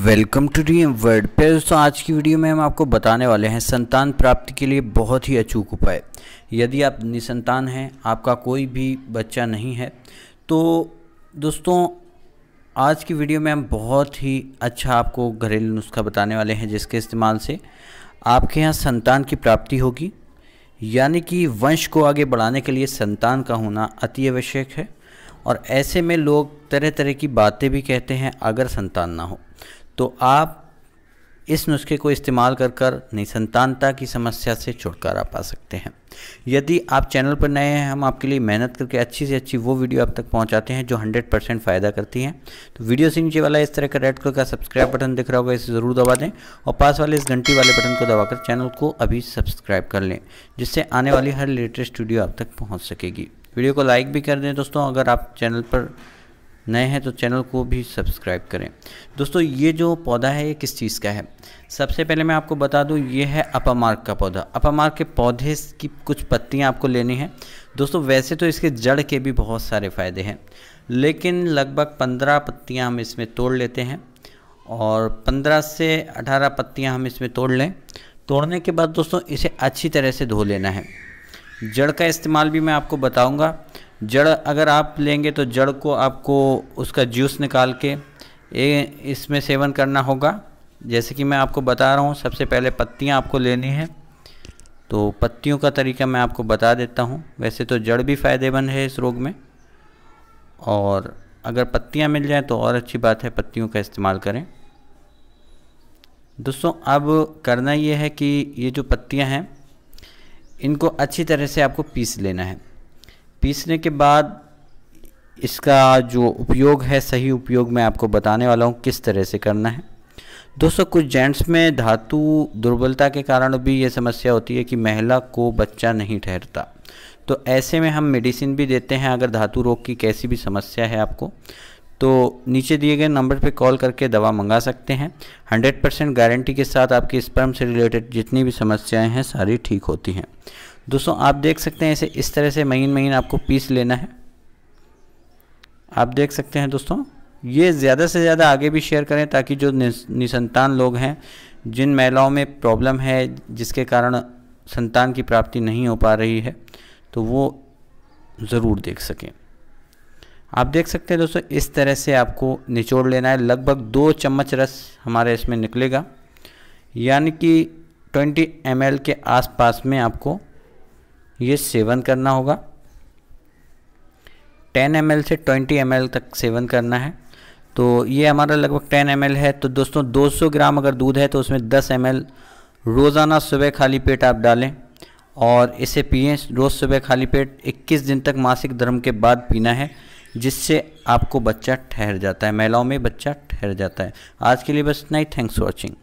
welcome to D word पे दोस्तों आज की वीडियो में हम आपको बताने वाले हैं संतान प्राप्ति के लिए बहुत ही अचूक उपाय यदि आप निसंतान हैं आपका कोई भी बच्चा नहीं है तो दोस्तों आज की वीडियो में हम बहुत ही अच्छा आपको घरेलू नुस्खा बताने वाले हैं जिसके इस्तेमाल से आपके यहाँ संतान की प्राप्ति होगी यानी कि वंश को आगे बढ़ाने के लिए संतान का होना अति आवश्यक है और ऐसे में लोग तरह तरह की बातें भी कहते हैं अगर संतान ना हो तो आप इस नुस्खे को इस्तेमाल कर कर निसंतानता की समस्या से छुटकारा पा सकते हैं यदि आप चैनल पर नए हैं हम आपके लिए मेहनत करके अच्छी से अच्छी वो वीडियो आप तक पहुंचाते हैं जो 100 परसेंट फ़ायदा करती हैं तो वीडियो से नीचे वाला इस तरह का रेड कलर का सब्सक्राइब बटन दिख रहा होगा इसे ज़रूर दबा दें और पास वाले इस घंटी वाले बटन को दबाकर चैनल को अभी सब्सक्राइब कर लें जिससे आने वाली हर लेटेस्ट वीडियो आप तक पहुँच सकेगी वीडियो को लाइक भी कर दें दोस्तों अगर आप चैनल पर नए हैं तो चैनल को भी सब्सक्राइब करें दोस्तों ये जो पौधा है ये किस चीज़ का है सबसे पहले मैं आपको बता दूं ये है अपामार्क का पौधा अपामार्क के पौधे की कुछ पत्तियां आपको लेनी हैं दोस्तों वैसे तो इसके जड़ के भी बहुत सारे फ़ायदे हैं लेकिन लगभग पंद्रह पत्तियाँ हम इसमें तोड़ लेते हैं और पंद्रह से अठारह पत्तियाँ हम इसमें तोड़ लें तोड़ने के बाद दोस्तों इसे अच्छी तरह से धो लेना है जड़ का इस्तेमाल भी मैं आपको बताऊँगा जड़ अगर आप लेंगे तो जड़ को आपको उसका जूस निकाल के इसमें सेवन करना होगा जैसे कि मैं आपको बता रहा हूँ सबसे पहले पत्तियाँ आपको लेनी हैं तो पत्तियों का तरीका मैं आपको बता देता हूँ वैसे तो जड़ भी फ़ायदेमंद है इस रोग में और अगर पत्तियाँ मिल जाएँ तो और अच्छी बात है पत्तियों का इस्तेमाल करें दोस्तों अब करना ये है कि ये जो पत्तियाँ हैं इनको अच्छी तरह से आपको पीस लेना है पीसने के बाद इसका जो उपयोग है सही उपयोग मैं आपको बताने वाला हूँ किस तरह से करना है दोस्तों कुछ जेंट्स में धातु दुर्बलता के कारण भी ये समस्या होती है कि महिला को बच्चा नहीं ठहरता तो ऐसे में हम मेडिसिन भी देते हैं अगर धातु रोग की कैसी भी समस्या है आपको तो नीचे दिए गए नंबर पर कॉल करके दवा मंगा सकते हैं 100 परसेंट गारंटी के साथ आपकी स्पर्म से रिलेटेड जितनी भी समस्याएं हैं सारी ठीक होती हैं दोस्तों आप देख सकते हैं इसे इस तरह से महीन महीन आपको पीस लेना है आप देख सकते हैं दोस्तों ये ज़्यादा से ज़्यादा आगे भी शेयर करें ताकि जो निसंतान लोग हैं जिन महिलाओं में प्रॉब्लम है जिसके कारण संतान की प्राप्ति नहीं हो पा रही है तो वो ज़रूर देख सकें आप देख सकते हैं दोस्तों इस तरह से आपको निचोड़ लेना है लगभग दो चम्मच रस हमारे इसमें निकलेगा यानी कि 20 एम के आसपास में आपको ये सेवन करना होगा टेन एम से ट्वेंटी एम तक सेवन करना है तो ये हमारा लगभग टेन एम है तो दोस्तों 200 ग्राम अगर दूध है तो उसमें दस एम रोज़ाना सुबह खाली पेट आप डालें और इसे पिएं रोज़ सुबह खाली पेट 21 दिन तक मासिक धर्म के बाद पीना है जिससे आपको बच्चा ठहर जाता है महिलाओं में बच्चा ठहर जाता है आज के लिए बस इतना ही थैंक्स फॉर वॉचिंग